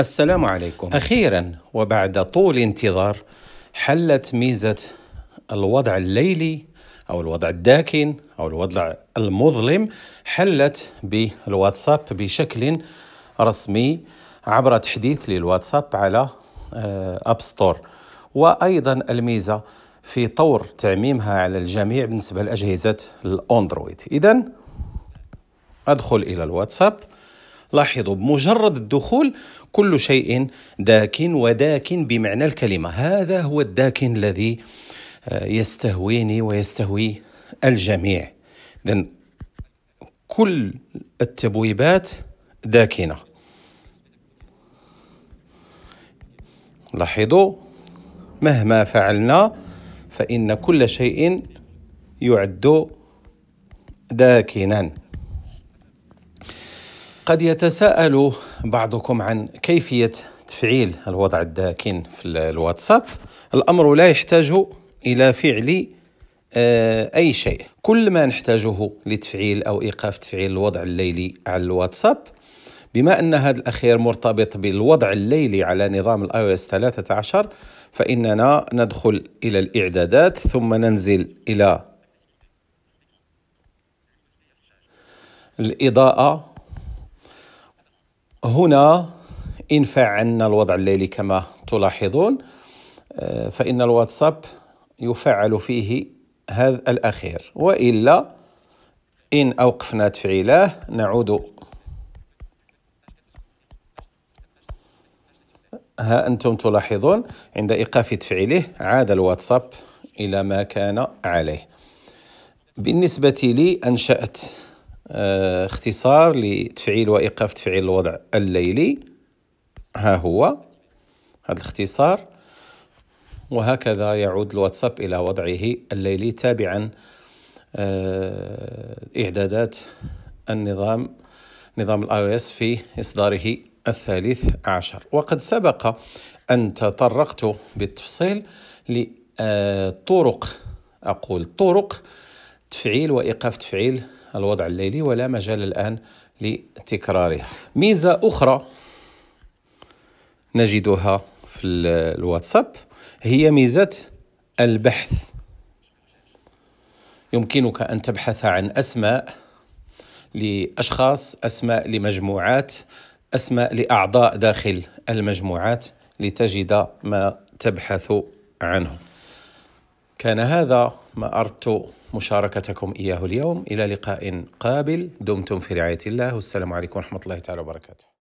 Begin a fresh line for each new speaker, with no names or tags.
السلام عليكم أخيرا وبعد طول انتظار حلت ميزة الوضع الليلي أو الوضع الداكن أو الوضع المظلم حلت بالواتساب بشكل رسمي عبر تحديث للواتساب على أب آه، ستور وأيضا الميزة في طور تعميمها على الجميع بالنسبة لأجهزة الأندرويد إذا أدخل إلى الواتساب لاحظوا بمجرد الدخول كل شيء داكن وداكن بمعنى الكلمة هذا هو الداكن الذي آه، يستهويني ويستهوي الجميع إذن كل التبويبات داكنة لاحظوا مهما فعلنا فإن كل شيء يعد داكنا قد يتساءل بعضكم عن كيفية تفعيل الوضع الداكن في الواتساب الأمر لا يحتاج إلى فعل آه، أي شيء كل ما نحتاجه لتفعيل أو إيقاف تفعيل الوضع الليلي على الواتساب بما أن هذا الأخير مرتبط بالوضع الليلي على نظام الاي او اس 13 فإننا ندخل إلى الإعدادات ثم ننزل إلى الإضاءة هنا انفع عنا الوضع الليلي كما تلاحظون آه، فإن الواتساب يفعل فيه هذا الأخير وإلا إن أوقفنا تفعيله نعود ها أنتم تلاحظون عند إيقاف تفعيله عاد الواتساب إلى ما كان عليه بالنسبة لي أنشأت آه، اختصار لتفعيل وإيقاف تفعيل الوضع الليلي ها هو هذا الاختصار وهكذا يعود الواتساب إلى وضعه الليلي تابعا آه، إعدادات النظام نظام الاي اس في إصداره الثالث عشر وقد سبق أن تطرقت بالتفصيل لطرق آه، أقول طرق تفعيل وإيقاف تفعيل الوضع الليلي ولا مجال الآن لتكرارها ميزة أخرى نجدها في الواتساب هي ميزة البحث يمكنك أن تبحث عن أسماء لأشخاص أسماء لمجموعات أسماء لأعضاء داخل المجموعات لتجد ما تبحث عنه كان هذا ما أردت مشاركتكم إياه اليوم إلى لقاء قابل دمتم في رعاية الله والسلام عليكم ورحمة الله تعالى وبركاته